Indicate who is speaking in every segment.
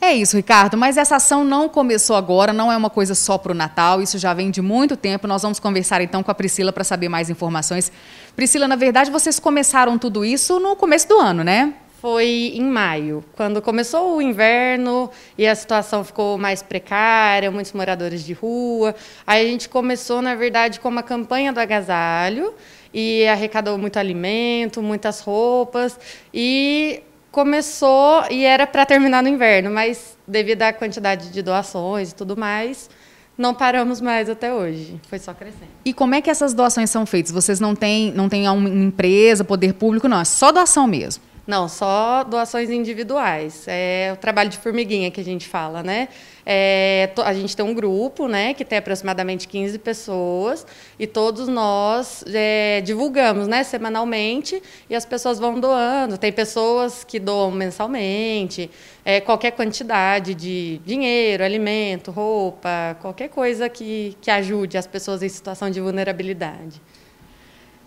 Speaker 1: É isso, Ricardo, mas essa ação não começou agora, não é uma coisa só para o Natal, isso já vem de muito tempo. Nós vamos conversar então com a Priscila para saber mais informações. Priscila, na verdade, vocês começaram tudo isso no começo do ano, né?
Speaker 2: Foi em
Speaker 1: maio, quando
Speaker 2: começou o inverno e a situação ficou mais precária, muitos moradores de rua. Aí a gente começou, na verdade, com uma campanha do agasalho e arrecadou muito alimento, muitas roupas e começou e era para terminar no inverno, mas devido à quantidade de doações e tudo mais, não paramos mais até hoje. Foi só crescendo.
Speaker 1: E como é que essas doações são feitas? Vocês não têm, não têm uma empresa, poder público, não. É só doação mesmo.
Speaker 2: Não, só doações individuais. É o trabalho de formiguinha que a gente fala, né? É, a gente tem um grupo, né, que tem aproximadamente 15 pessoas e todos nós é, divulgamos, né, semanalmente e as pessoas vão doando. Tem pessoas que doam mensalmente, é, qualquer quantidade de dinheiro, alimento, roupa, qualquer coisa que, que ajude as pessoas em situação de vulnerabilidade.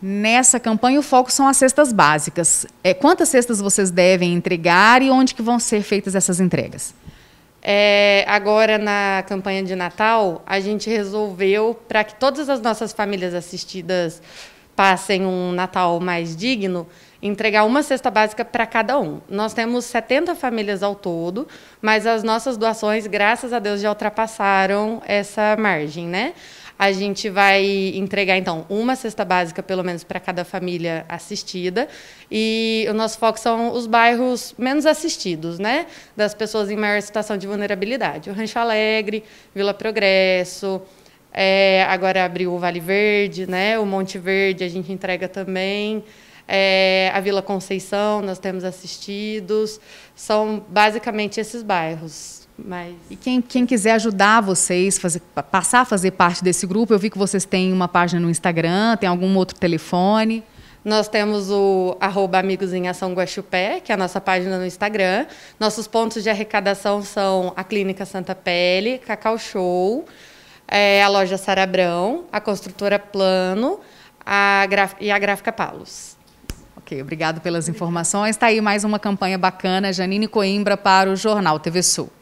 Speaker 1: Nessa campanha, o foco são as cestas básicas. É, quantas cestas vocês devem entregar e onde que vão ser feitas essas entregas?
Speaker 2: É, agora, na campanha de Natal, a gente resolveu, para que todas as nossas famílias assistidas passem um Natal mais digno, entregar uma cesta básica para cada um. Nós temos 70 famílias ao todo, mas as nossas doações, graças a Deus, já ultrapassaram essa margem, né? A gente vai entregar, então, uma cesta básica, pelo menos, para cada família assistida. E o nosso foco são os bairros menos assistidos, né? Das pessoas em maior situação de vulnerabilidade. O Rancho Alegre, Vila Progresso. É, agora abriu o Vale Verde, né? O Monte Verde a gente entrega também é, a Vila Conceição, nós temos assistidos. São basicamente esses bairros.
Speaker 1: Mas... E quem, quem quiser ajudar vocês, fazer, passar a fazer parte desse grupo, eu vi que vocês têm uma página no Instagram, tem algum outro telefone? Nós temos
Speaker 2: o arroba Amigos em Ação Guaxupé, que é a nossa página no Instagram. Nossos pontos de arrecadação são a Clínica Santa Pele, Cacau Show, é, a loja
Speaker 1: Sarabrão, a construtora Plano a e a gráfica Palos obrigado pelas informações. Está aí mais uma campanha bacana, Janine Coimbra, para o Jornal TV Sul.